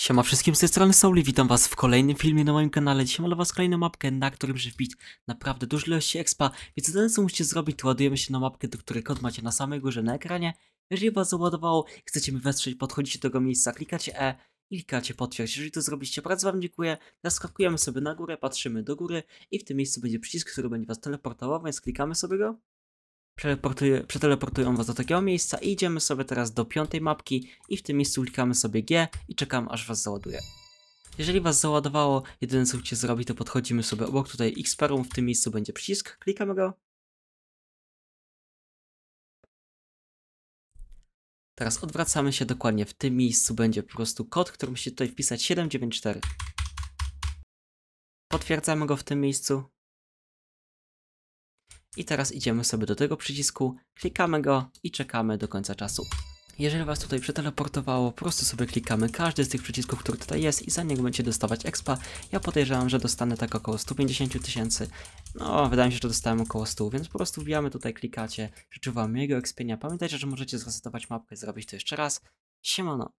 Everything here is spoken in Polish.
Siema wszystkim, z tej strony Souli, witam was w kolejnym filmie na moim kanale. Dzisiaj mam dla was kolejną mapkę, na którym muszę wbić naprawdę dużo ilości expa, więc jedyne co musicie zrobić, to ładujemy się na mapkę, do której kod macie na samej górze na ekranie. Jeżeli was załadowało, chcecie mnie wesprzeć, podchodzicie do tego miejsca, klikacie E i klikacie potwierdź. Jeżeli to zrobiliście, bardzo wam dziękuję. Naskakujemy sobie na górę, patrzymy do góry i w tym miejscu będzie przycisk, który będzie was teleportował, więc klikamy sobie go przeteleportują was do takiego miejsca i idziemy sobie teraz do piątej mapki i w tym miejscu klikamy sobie G i czekam aż was załaduje. Jeżeli was załadowało, jedyne co chcecie zrobić to podchodzimy sobie obok tutaj Xperum, w tym miejscu będzie przycisk, klikamy go. Teraz odwracamy się dokładnie, w tym miejscu będzie po prostu kod, który musi tutaj wpisać 794. Potwierdzamy go w tym miejscu. I teraz idziemy sobie do tego przycisku, klikamy go i czekamy do końca czasu. Jeżeli was tutaj przeteleportowało, po prostu sobie klikamy każdy z tych przycisków, który tutaj jest i za niego będziecie dostawać expa. Ja podejrzewam, że dostanę tak około 150 tysięcy. No, wydaje mi się, że dostałem około 100, więc po prostu wbijamy tutaj, klikacie. Życzę wam miłego expienia. Pamiętajcie, że możecie zresetować mapkę, zrobić to jeszcze raz. Siemano.